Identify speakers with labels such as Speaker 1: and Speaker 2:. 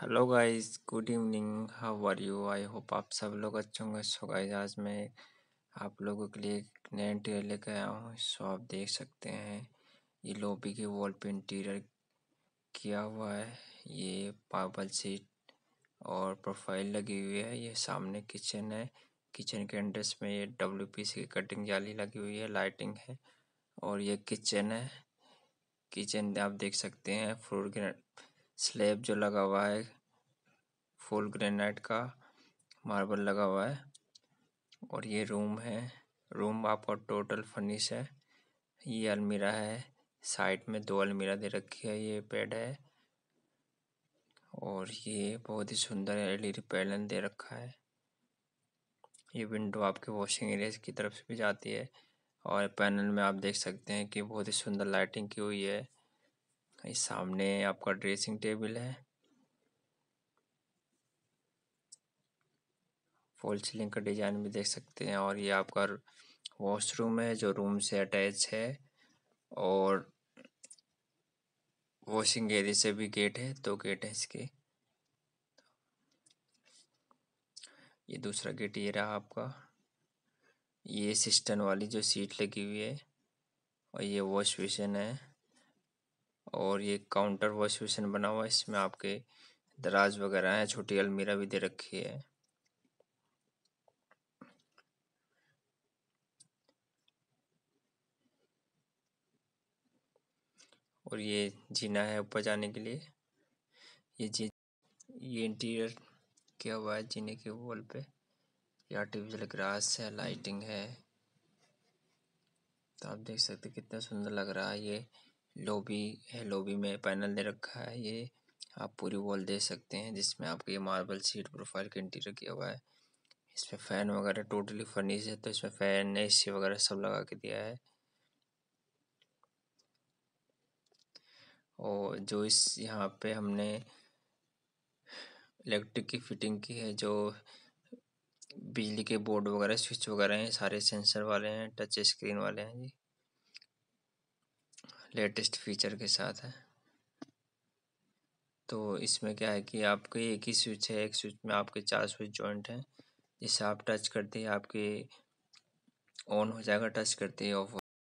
Speaker 1: hello guys good evening how are you I hope आप सब लोग अच्छे होंगे सो गाइस आज मैं आप लोगों के लिए एक नया इंटीरियर लेकर आया हूँ सो आप देख सकते हैं ये लॉबी के वॉल पे इंटीरियर किया हुआ है ये पावल सीट और प्रोफाइल लगी हुई है ये सामने किचन है किचन के एंट्रेंस में ये डब्ल्यू की कटिंग जाली लगी हुई है लाइटिंग है और ये किचन है किचन आप देख सकते हैं फ्लोर के स्लेब जो लगा हुआ है फुल ग्रेनाइट का मार्बल लगा हुआ है और ये रूम है रूम आपका टोटल फर्निश है ये अलमीरा है साइड में दो अलमीरा दे रखी है ये बेड है और ये बहुत ही सुंदर एल डी पैनल दे रखा है ये विंडो आपके वॉशिंग एरिया की तरफ से भी जाती है और पैनल में आप देख सकते हैं कि बहुत ही सुंदर लाइटिंग की हुई है कहीं सामने आपका ड्रेसिंग टेबल है फॉल सीलिंग का डिजाइन भी देख सकते हैं और ये आपका वॉशरूम है जो रूम से अटैच है और वॉशिंग एरिया से भी गेट है दो गेट है इसके ये दूसरा गेट ये रहा आपका ये सिस्टन वाली जो सीट लगी हुई है और ये वॉश बेसिन है और ये काउंटर वॉश बेसिन बना हुआ है इसमें आपके दराज वगैरह है छोटी अलमीरा भी दे रखी है और ये जीना है ऊपर जाने के लिए ये जी ये इंटीरियर किया हुआ है जीने के वॉल पे ये आर्टिफिशियल ग्रास है लाइटिंग है तो आप देख सकते कितना सुंदर लग रहा है ये लॉबी है लॉबी में पैनल दे रखा है ये आप पूरी वॉल दे सकते हैं जिसमें आपके ये मार्बल सीट प्रोफाइल का इंटीरियर किया हुआ है इसमें फैन वगैरह टोटली फर्निश है तो इसमें फैन ए सी वगैरह सब लगा के दिया है और जो इस यहाँ पे हमने इलेक्ट्रिक की फिटिंग की है जो बिजली के बोर्ड वगैरह स्विच वगैरह हैं सारे सेंसर वाले हैं टच स्क्रीन वाले हैं जी लेटेस्ट फीचर के साथ है तो इसमें क्या है कि आपके एक ही स्विच है एक स्विच में आपके चार स्विच जॉइंट हैं जिसे आप टच करते ही आपके ऑन हो जाएगा टच करते ही ऑफ